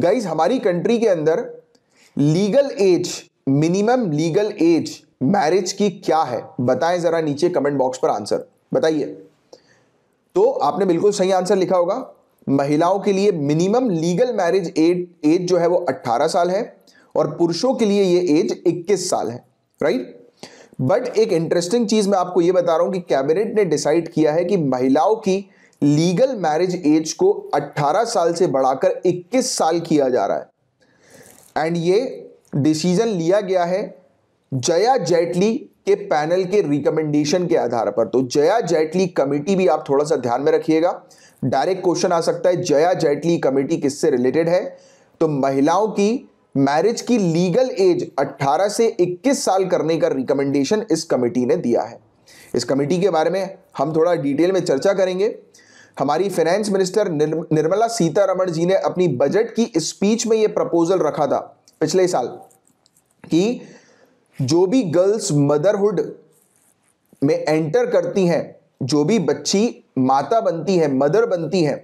guys हमारी country के अंदर legal age minimum legal age marriage की क्या है बताएं जरा नीचे कमेंट बॉक्स पर आंसर बताइए तो आपने बिल्कुल सही आंसर लिखा होगा महिलाओं के लिए minimum legal marriage age age जो है वो 18 साल है और पुरुषों के लिए ये एज 21 साल है राइट बट एक इंटरेस्टिंग चीज मैं आपको ये बता रहा हूं कि कैबिनेट ने डिसाइड किया है कि महिलाओं की लीगल मैरिज एज को 18 साल से बढ़ाकर 21 साल किया जा रहा है एंड ये डिसीजन लिया गया है जया जेटली के पैनल के रिकमेंडेशन के आधार पर तो जया जेटली कमेटी भी आप थोड़ा सा ध्यान में रखिएगा डायरेक्ट क्वेश्चन आ सकता है जया जेटली कमेटी किससे रिलेटेड है तो महिलाओं की मैरिज की लीगल एज 18 से 21 साल करने का रिकमेंडेशन इस कमेटी ने दिया है इस कमेटी के बारे में हम थोड़ा डिटेल में चर्चा करेंगे हमारी फाइनेंस मिनिस्टर निर्मला सीतारमण जी ने अपनी बजट की स्पीच में ये प्रपोजल रखा था पिछले साल कि जो भी गर्ल्स मदरहुड में एंटर करती हैं जो भी बच्ची माता बनती है मदर बनती है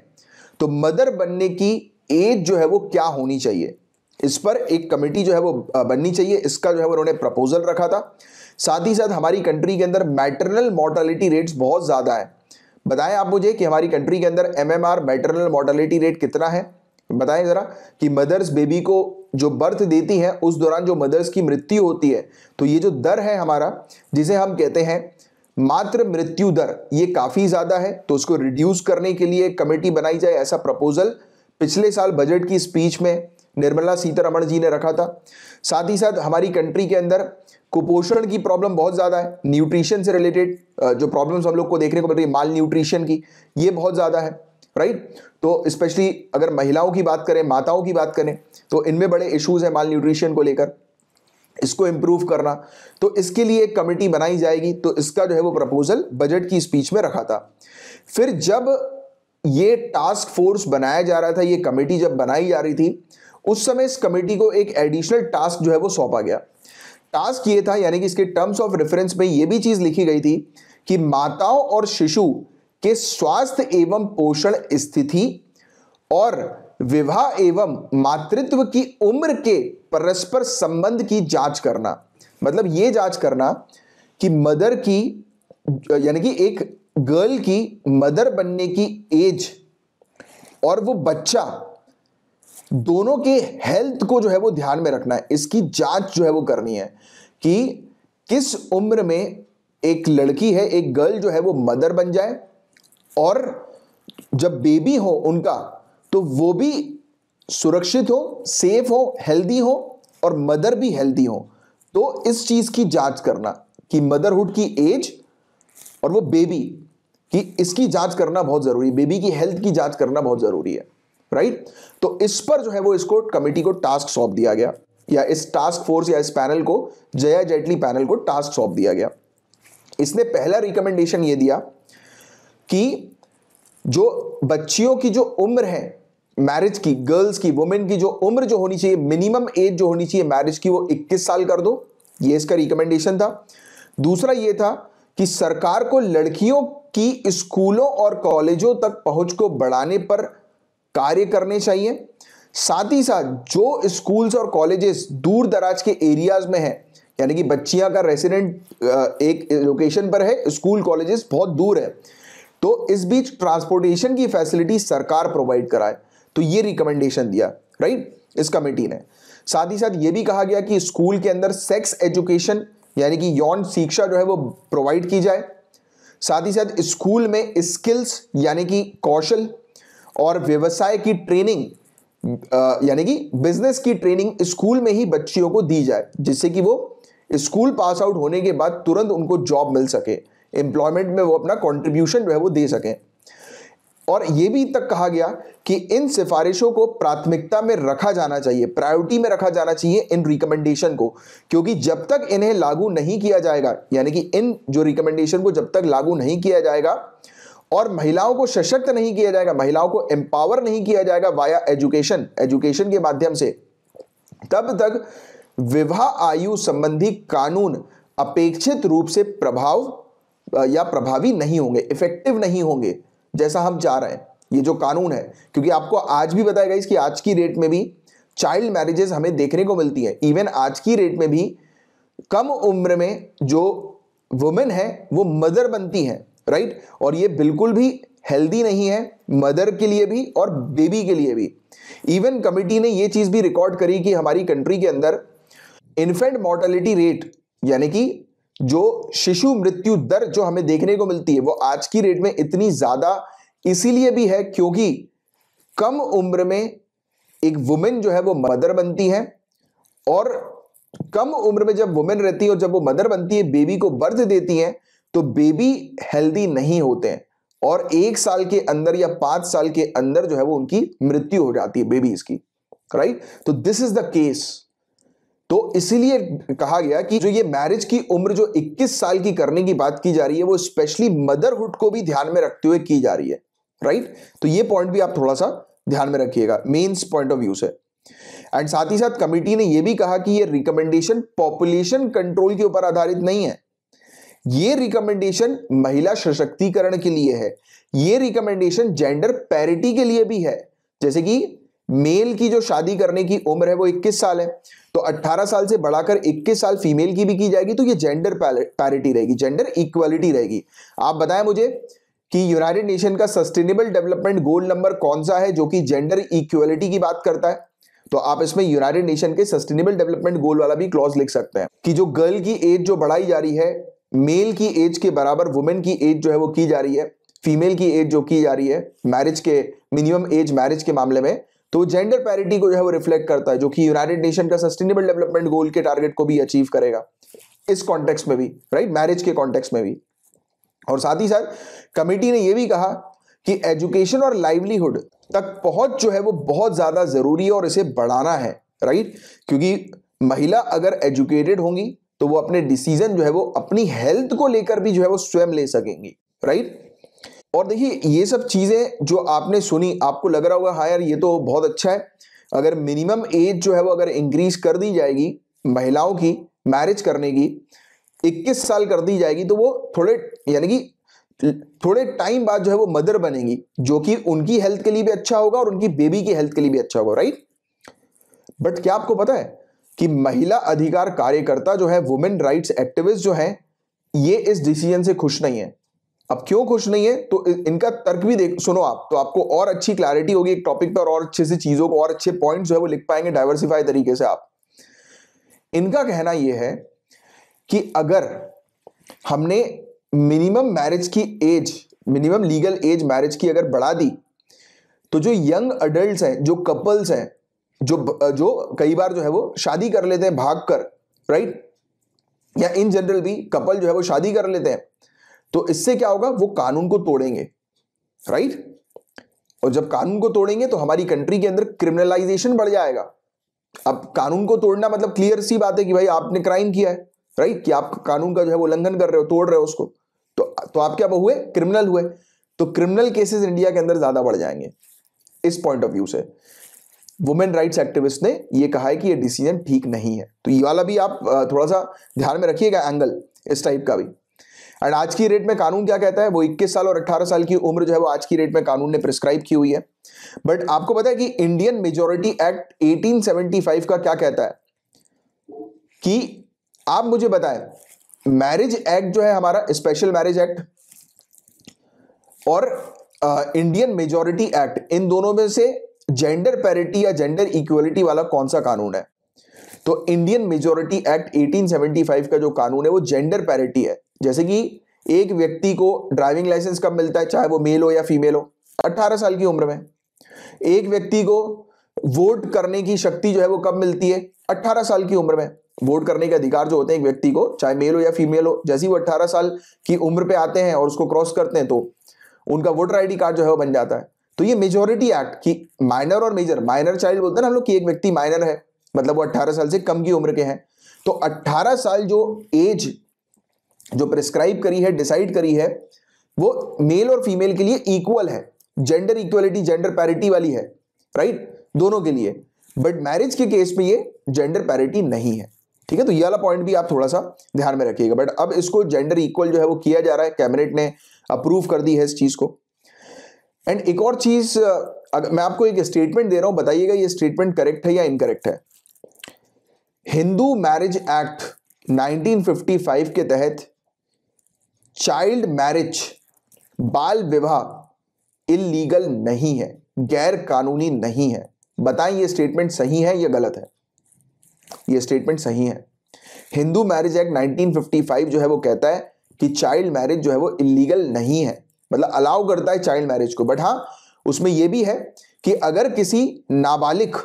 तो मदर बनने की एज जो है वो क्या होनी चाहिए इस पर एक कमेटी जो है वो बननी चाहिए इसका जो है उन्होंने प्रपोजल रखा था साथ ही साथ हमारी कंट्री के अंदर मैटरनल मोर्टालिटी रेट्स बहुत ज़्यादा है बताएं आप मुझे कि हमारी कंट्री के अंदर M M R maternal mortality rate कितना है बताएं ज़रा कि मदर्स बेबी को जो बर्थ देती हैं उस दौरान जो मदर्स की मृत्यु होती है तो ये जो दर है हमारा जिसे हम कहते हैं मात्र मृत्यु दर ये काफ़ी ज़्यादा है तो उसको रिड्यूस करने के लिए कमेटी बनाई जाए ऐसा प्रपोजल पिछले साल बजट की स्पीच में निर्मला सीतारमण जी ने रखा था साथ ही साथ हमारी कंट्री के अंदर कुपोषण की प्रॉब्लम बहुत ज़्यादा है न्यूट्रिशन से रिलेटेड जो प्रॉब्लम्स हम लोग को देखने को मिल रही है माल न्यूट्रिशन की ये बहुत ज़्यादा है राइट तो स्पेशली अगर महिलाओं की बात करें माताओं की बात करें तो इनमें बड़े इश्यूज हैं माल न्यूट्रिशन को लेकर इसको इम्प्रूव करना तो इसके लिए एक कमेटी बनाई जाएगी तो इसका जो है वो प्रपोजल बजट की स्पीच में रखा था फिर जब ये टास्क फोर्स बनाया जा रहा था ये कमेटी जब बनाई जा रही थी उस समय इस कमेटी को एक एडिशनल टास्क जो है वो सौंपा गया टास्क ये था यानी कि इसके टर्म्स ऑफ रेफरेंस में ये भी चीज़ लिखी गई थी कि माताओं और शिशु के स्वास्थ्य एवं पोषण स्थिति और विवाह एवं मातृत्व की उम्र के परस्पर संबंध की जांच करना मतलब ये जांच करना कि मदर की यानी कि एक गर्ल की मदर बनने की एज और वो बच्चा दोनों के हेल्थ को जो है वो ध्यान में रखना है इसकी जांच जो है वो करनी है कि किस उम्र में एक लड़की है एक गर्ल जो है वो मदर बन जाए और जब बेबी हो उनका तो वो भी सुरक्षित हो सेफ हो हेल्दी हो और मदर भी हेल्दी हो तो इस चीज की जांच करना कि मदरहुड की एज और वो बेबी कि इसकी जांच करना बहुत जरूरी है बेबी की हेल्थ की जांच करना बहुत जरूरी है राइट तो इस पर जो है वो इसको कमेटी को टास्क सौंप दिया गया या इस टास्क फोर्स या इस पैनल को जया जेटली पैनल को टास्क सौंप दिया गया इसने पहला रिकमेंडेशन ये दिया कि जो बच्चियों की जो उम्र है मैरिज की गर्ल्स की वुमेन की जो उम्र जो होनी चाहिए मिनिमम एज जो होनी चाहिए मैरिज की वो 21 साल कर दो ये इसका रिकमेंडेशन था दूसरा ये था कि सरकार को लड़कियों की स्कूलों और कॉलेजों तक पहुंच को बढ़ाने पर कार्य करने चाहिए साथ ही साथ जो स्कूल्स और कॉलेजेस दूर दराज के एरियाज में हैं यानी कि बच्चियां का रेसिडेंट एक लोकेशन पर है स्कूल कॉलेजेस बहुत दूर है तो इस बीच ट्रांसपोर्टेशन की फैसिलिटी सरकार प्रोवाइड कराए तो ये रिकमेंडेशन दिया राइट इस कमेटी ने साथ ही साथ ये भी कहा गया कि स्कूल के अंदर सेक्स एजुकेशन यानी कि यौन शिक्षा जो है वो प्रोवाइड की जाए साथ ही साथ स्कूल में स्किल्स यानी कि कौशल और व्यवसाय की ट्रेनिंग यानी कि बिजनेस की ट्रेनिंग स्कूल में ही बच्चियों को दी जाए जिससे कि वो स्कूल पास आउट होने के बाद तुरंत उनको जॉब मिल सके एम्प्लॉयमेंट में वो अपना कॉन्ट्रीब्यूशन जो है वो दे सकें और ये भी तक कहा गया कि इन सिफारिशों को प्राथमिकता में रखा जाना चाहिए प्रायोरिटी में रखा जाना चाहिए इन रिकमेंडेशन को क्योंकि जब तक इन्हें लागू नहीं किया जाएगा यानी कि इन जो रिकमेंडेशन को जब तक लागू नहीं किया जाएगा और महिलाओं को सशक्त नहीं किया जाएगा महिलाओं को एम्पावर नहीं किया जाएगा वाया एजुकेशन एजुकेशन के माध्यम से तब तक विवाह आयु संबंधी कानून अपेक्षित रूप से प्रभाव या प्रभावी नहीं होंगे इफेक्टिव नहीं होंगे जैसा हम चाह रहे हैं ये जो कानून है क्योंकि आपको आज भी बताया गया इसकी आज की रेट में भी चाइल्ड मैरिजेस हमें देखने को मिलती है इवन आज की रेट में भी कम उम्र में जो वुमेन है वो मदर बनती हैं राइट और ये बिल्कुल भी हेल्दी नहीं है मदर के लिए भी और बेबी के लिए भी इवन कमिटी ने ये चीज़ भी रिकॉर्ड करी कि हमारी कंट्री के अंदर इन्फेंट मॉर्टेलिटी रेट यानी कि जो शिशु मृत्यु दर जो हमें देखने को मिलती है वो आज की रेट में इतनी ज़्यादा इसीलिए भी है क्योंकि कम उम्र में एक वुमेन जो है वो मदर बनती है और कम उम्र में जब वुमेन रहती है और जब वो मदर बनती है बेबी को बर्थ देती है तो बेबी हेल्दी नहीं होते हैं और एक साल के अंदर या पांच साल के अंदर जो है वो उनकी मृत्यु हो जाती है बेबीज की राइट तो दिस इज द केस तो इसीलिए कहा गया कि जो ये मैरिज की उम्र जो 21 साल की करने की बात की जा रही है वो स्पेशली मदरहुड को भी ध्यान में रखते हुए की जा रही है राइट तो ये पॉइंट भी आप थोड़ा सा ध्यान में रखिएगा मेन्स पॉइंट ऑफ व्यू से एंड साथ ही साथ कमिटी ने यह भी कहा कि यह रिकमेंडेशन पॉपुलेशन कंट्रोल के ऊपर आधारित नहीं है ये रिकमेंडेशन महिला सशक्तिकरण के लिए है ये रिकमेंडेशन जेंडर पैरिटी के लिए भी है जैसे कि मेल की जो शादी करने की उम्र है वो 21 साल है तो 18 साल से बढ़ाकर 21 साल फीमेल की भी की जाएगी तो ये जेंडर पैरिटी रहेगी जेंडर इक्वालिटी रहेगी आप बताएं मुझे कि यूनाइटेड नेशन का सस्टेनेबल डेवलपमेंट गोल नंबर कौन सा है जो कि जेंडर इक्वलिटी की बात करता है तो आप इसमें यूनाइटेड नेशन के सस्टेनेबल डेवलपमेंट गोल वाला भी क्लॉज लिख सकते हैं कि जो गर्ल की एज जो बढ़ाई जा रही है मेल की एज के बराबर वुमेन की एज जो है वो की जा रही है फीमेल की एज जो की जा रही है मैरिज के मिनिमम एज मैरिज के मामले में तो जेंडर पैरिटी को जो है वो रिफ्लेक्ट करता है जो कि यूनाइटेड नेशन का सस्टेनेबल डेवलपमेंट गोल के टारगेट को भी अचीव करेगा इस कॉन्टेक्स में भी राइट मैरिज के कॉन्टेक्स में भी और साथ ही साथ कमेटी ने यह भी कहा कि एजुकेशन और लाइवलीहुड तक पहुंच जो है वो बहुत ज्यादा जरूरी है और इसे बढ़ाना है राइट क्योंकि महिला अगर एजुकेटेड होंगी तो वो अपने डिसीजन जो है वो अपनी हेल्थ को लेकर भी जो है वो स्वयं ले सकेंगी राइट और देखिए ये सब चीज़ें जो आपने सुनी आपको लग रहा होगा हाँ यार ये तो बहुत अच्छा है अगर मिनिमम एज जो है वो अगर इंक्रीज कर दी जाएगी महिलाओं की मैरिज करने की 21 साल कर दी जाएगी तो वो थोड़े यानी कि थोड़े टाइम बाद जो है वो मदर बनेगी जो कि उनकी हेल्थ के लिए भी अच्छा होगा और उनकी बेबी की हेल्थ के लिए भी अच्छा होगा राइट बट क्या आपको पता है कि महिला अधिकार कार्यकर्ता जो है वुमेन राइट्स एक्टिविस्ट जो है ये इस डिसीजन से खुश नहीं है अब क्यों खुश नहीं है तो इनका तर्क भी देख सुनो आप तो आपको और अच्छी क्लैरिटी होगी एक टॉपिक पर और अच्छे से चीजों को और अच्छे पॉइंट जो है वो लिख पाएंगे डाइवर्सिफाई तरीके से आप इनका कहना यह है कि अगर हमने मिनिमम मैरिज की age minimum legal age marriage की अगर बढ़ा दी तो जो यंग अडल्ट हैं जो कपल्स हैं जो जो कई बार जो है वो शादी कर लेते हैं भाग कर राइट या इन जनरल भी कपल जो है वो शादी कर लेते हैं तो इससे क्या होगा वो कानून को तोड़ेंगे राइट और जब कानून को तोड़ेंगे तो हमारी कंट्री के अंदर क्रिमिनलाइजेशन बढ़ जाएगा अब कानून को तोड़ना मतलब क्लियर सी बात है कि भाई आपने क्राइम किया है राइट कि आप कानून का जो है वो उल्लंघन कर रहे हो तोड़ रहे हो उसको तो तो आप क्या हुए क्रिमिनल हुए तो क्रिमिनल केसेस इंडिया के अंदर ज्यादा बढ़ जाएंगे इस पॉइंट ऑफ व्यू से वुमेन राइट्स एक्टिविस्ट ने ये कहा है कि ये डिसीजन ठीक नहीं है तो ये वाला भी आप थोड़ा सा ध्यान में रखिएगा एंगल इस टाइप का भी एंड आज की रेट में कानून क्या कहता है वो 21 साल और 18 साल की उम्र जो है वो आज की रेट में कानून ने प्रिस्क्राइब की हुई है बट आपको पता है कि इंडियन मेजोरिटी एक्ट 1875 का क्या कहता है कि आप मुझे बताएं मैरिज एक्ट जो है हमारा स्पेशल मैरिज एक्ट और इंडियन मेजोरिटी एक्ट इन दोनों में से जेंडर पैरिटी या जेंडर इक्वलिटी वाला कौन सा कानून है तो इंडियन मेजोरिटी एक्ट 1875 का जो कानून है वो जेंडर पैरिटी है जैसे कि एक व्यक्ति को ड्राइविंग लाइसेंस कब मिलता है चाहे वो मेल हो या फीमेल हो 18 साल की उम्र में एक व्यक्ति को वोट करने की शक्ति जो है वो कब मिलती है 18 साल की उम्र में वोट करने के अधिकार जो होते हैं एक व्यक्ति को चाहे मेल हो या फीमेल हो जैसे वो अट्ठारह साल की उम्र पे आते हैं और उसको क्रॉस करते हैं तो उनका वोटर आई कार्ड जो है वो बन जाता है तो ये मेजोरिटी एक्ट की माइनर और मेजर माइनर चाइल्ड बोलते हैं ना हम लोग कि एक व्यक्ति माइनर है मतलब वो 18 साल से कम की उम्र के हैं तो 18 साल जो एज जो प्रिस्क्राइब करी है डिसाइड करी है वो मेल और फीमेल के लिए इक्वल है जेंडर इक्वलिटी जेंडर पैरिटी वाली है राइट दोनों के लिए बट मैरिज के केस में ये जेंडर पैरिटी नहीं है ठीक है तो ये वाला पॉइंट भी आप थोड़ा सा ध्यान में रखिएगा बट अब इसको जेंडर इक्वल जो है वो किया जा रहा है कैबिनेट ने अप्रूव कर दी है इस चीज को एंड एक और चीज़ अगर मैं आपको एक स्टेटमेंट दे रहा हूं बताइएगा ये स्टेटमेंट करेक्ट है या इनकरेक्ट है हिंदू मैरिज एक्ट 1955 के तहत चाइल्ड मैरिज बाल विवाह इलीगल नहीं है गैर कानूनी नहीं है बताएं ये स्टेटमेंट सही है या गलत है ये स्टेटमेंट सही है हिंदू मैरिज एक्ट 1955 जो है वो कहता है कि चाइल्ड मैरिज जो है वो इलीगल नहीं है मतलब अलाउ करता है चाइल्ड मैरिज को बट हाँ उसमें यह भी है कि अगर किसी नाबालिग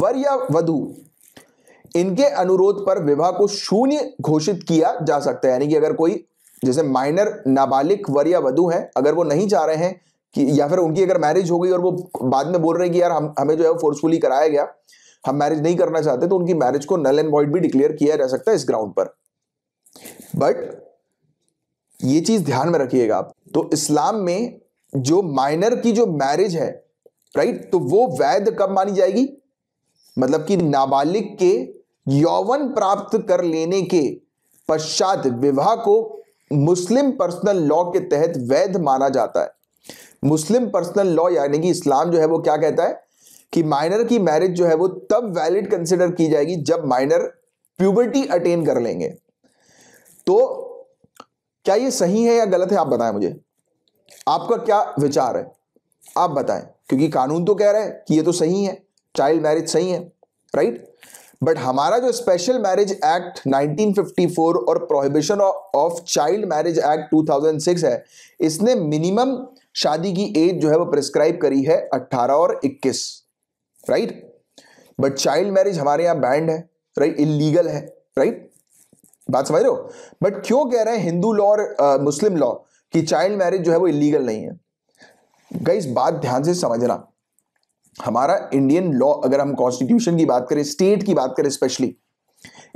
वर या वधु इनके अनुरोध पर विवाह को शून्य घोषित किया जा सकता है यानी कि अगर कोई जैसे माइनर नाबालिग वर या वधु है अगर वो नहीं चाह रहे हैं कि या फिर उनकी अगर मैरिज हो गई और वो बाद में बोल रहे हैं कि यार हम हमें जो है फोर्सफुली कराया गया हम मैरिज नहीं करना चाहते तो उनकी मैरिज को नल एंड वॉइड भी डिक्लेयर किया जा सकता है इस ग्राउंड पर बट ये चीज ध्यान में रखिएगा आप तो इस्लाम में जो माइनर की जो मैरिज है राइट तो वो वैध कब मानी जाएगी मतलब कि नाबालिग के यौवन प्राप्त कर लेने के पश्चात विवाह को मुस्लिम पर्सनल लॉ के तहत वैध माना जाता है मुस्लिम पर्सनल लॉ यानी कि इस्लाम जो है वो क्या कहता है कि माइनर की मैरिज जो है वो तब वैलिड कंसिडर की जाएगी जब माइनर प्यूबर्टी अटेन कर लेंगे तो क्या ये सही है या गलत है आप बताएं मुझे आपका क्या विचार है आप बताएं क्योंकि कानून तो कह रहा है कि ये तो सही है चाइल्ड मैरिज सही है राइट बट हमारा जो स्पेशल मैरिज एक्ट 1954 और prohibition of child marriage act 2006 है इसने मिनिमम शादी की एज जो है वो प्रिस्क्राइब करी है 18 और 21 राइट बट चाइल्ड मैरिज हमारे यहां बैंड है राइट इलीगल है राइट बात समझ रहे हो बट क्यों कह रहे हैं हिंदू लॉ और मुस्लिम लॉ कि चाइल्ड मैरिज जो है वो इलीगल नहीं है गई बात ध्यान से समझना हमारा इंडियन लॉ अगर हम कॉन्स्टिट्यूशन की बात करें स्टेट की बात करें स्पेशली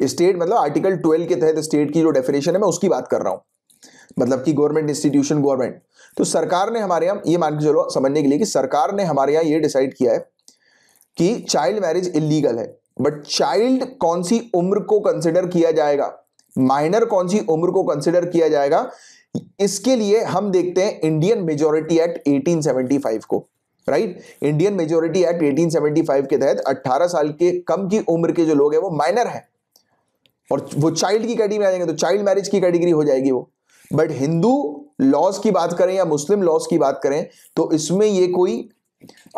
स्टेट मतलब आर्टिकल ट्वेल्व के तहत स्टेट की जो डेफिनेशन है मैं उसकी बात कर रहा हूं मतलब कि गवर्नमेंट इंस्टीट्यूशन गवर्नमेंट तो सरकार ने हमारे यहां ये मान के चलो समझने के लिए कि सरकार ने हमारे यहां ये डिसाइड किया है कि चाइल्ड मैरिज इलीगल है बट चाइल्ड कौन सी उम्र को कंसिडर किया जाएगा माइनर कौन सी उम्र को कंसिडर किया जाएगा इसके लिए हम देखते हैं इंडियन मेजोरिटी एक्ट 1875 को राइट इंडियन मेजोरिटी एक्ट 1875 के तहत 18 साल के कम की उम्र के जो लोग हैं वो माइनर हैं और वो चाइल्ड की कैटेगरी में आ जाएंगे तो चाइल्ड मैरिज की कैटेगरी हो जाएगी वो बट हिंदू लॉज की बात करें या मुस्लिम लॉज की बात करें तो इसमें ये कोई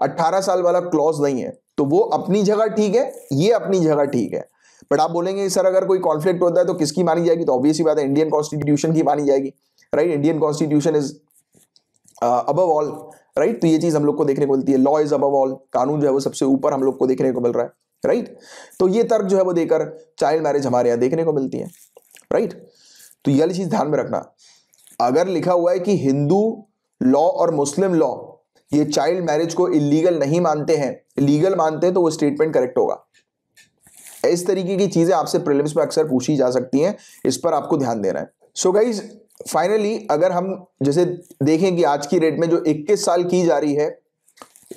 18 साल वाला क्लॉज नहीं है तो वो अपनी जगह ठीक है ये अपनी जगह ठीक है बट आप बोलेंगे सर अगर कोई कॉन्फ्लिक्ट होता है तो किसकी मानी जाएगी तो ऑब्वियसली बात है इंडियन कॉन्स्टिट्यूशन की मानी जाएगी right Indian constitution is above all right तो ये चीज हम लोग को देखने को मिलती है लॉ इज अबव ऑल कानून जो है वो सबसे ऊपर हम लोग को देखने को मिल रहा है राइट तो ये तर्क जो है वो देकर चाइल्ड मैरिज हमारे यहाँ देखने को मिलती है राइट तो ये चीज ध्यान में रखना अगर लिखा हुआ है कि हिंदू लॉ और मुस्लिम लॉ ये चाइल्ड मैरिज को इलीगल नहीं मानते हैं लीगल मानते हैं तो वो स्टेटमेंट करेक्ट होगा इस तरीके की चीज़ें आपसे प्रिलिम्स में अक्सर पूछी जा सकती हैं इस पर आपको ध्यान देना है सो गाइज फाइनली अगर हम जैसे देखें कि आज की रेट में जो 21 साल की जा रही है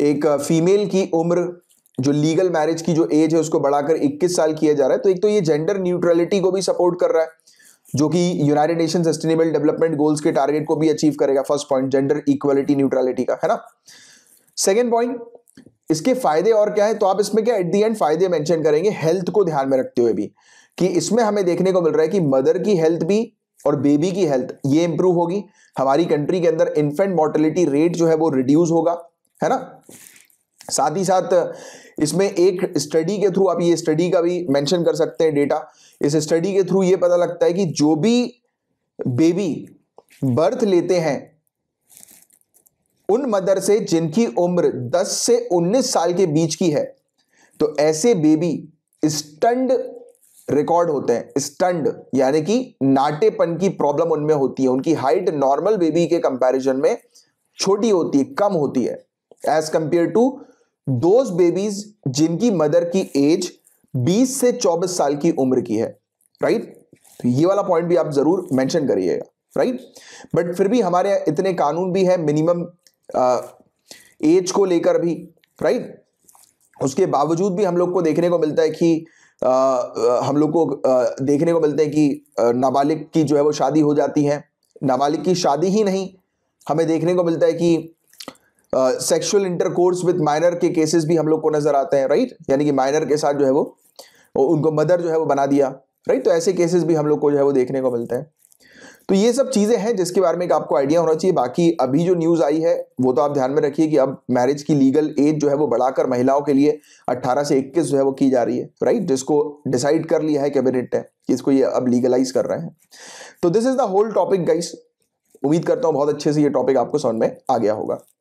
एक फीमेल की उम्र जो लीगल मैरिज की जो एज है उसको बढ़ाकर 21 साल किया जा रहा है तो एक तो ये जेंडर न्यूट्रलिटी को भी सपोर्ट कर रहा है जो कि United nation sustainable development goals के टारगेट को भी अचीव करेगा first point gender equality neutrality का है ना सेकेंड पॉइंट इसके फायदे और क्या है तो आप इसमें क्या एट दी एंड फायदे मेंशन करेंगे हेल्थ को ध्यान में रखते हुए भी कि इसमें हमें देखने को मिल रहा है कि मदर की हेल्थ भी और बेबी की हेल्थ ये इंप्रूव होगी हमारी कंट्री के अंदर इन्फेंट मॉर्टेलिटी रेट जो है वो रिड्यूस होगा है ना साथ ही साथ इसमें एक स्टडी के थ्रू आप ये स्टडी का भी मेंशन कर सकते हैं डेटा इस स्टडी के थ्रू ये पता लगता है कि जो भी बेबी बर्थ लेते हैं उन मदरसे जिनकी उम्र 10 से 19 साल के बीच की है तो ऐसे बेबी स्टंड रिकॉर्ड होते हैं स्टंड यानी कि नाटेपन की प्रॉब्लम उनमें होती है उनकी हाइट नॉर्मल बेबी के कंपैरिजन में छोटी होती है कम होती है age compare to those babies जिनकी मदर की एज 20 से 24 साल की उम्र की है राइट तो ये वाला पॉइंट भी आप जरूर मेंशन करिएगा राइट बट फिर भी हमारे इतने कानून भी है मिनिमम एज को लेकर भी राइट उसके बावजूद भी हम लोग को देखने को मिलता है कि आ, हम लोग को आ, देखने को मिलते हैं कि नाबालिग की जो है वो शादी हो जाती है नाबालिग की शादी ही नहीं हमें देखने को मिलता है कि सेक्सुअल इंटरकोर्स विद माइनर के केसेस भी हम लोग को नजर आते हैं राइट यानी कि माइनर के साथ जो है वो उनको मदर जो है वो बना दिया राइट तो ऐसे केसेस भी हम लोग को जो है वो देखने को मिलते हैं तो ये सब चीज़ें हैं जिसके बारे में आपको आइडिया होना चाहिए बाकी अभी जो न्यूज़ आई है वो तो आप ध्यान में रखिए कि अब मैरिज की लीगल एज जो है वो बढ़ाकर महिलाओं के लिए अट्ठारह से इक्कीस जो है वो की जा रही है राइट जिसको डिसाइड कर लिया है कैबिनेट ने कि इसको ये अब लीगलाइज कर रहे हैं तो this is the whole topic guys उम्मीद करता हूं बहुत अच्छे से ये टॉपिक आपको समझ में आ गया होगा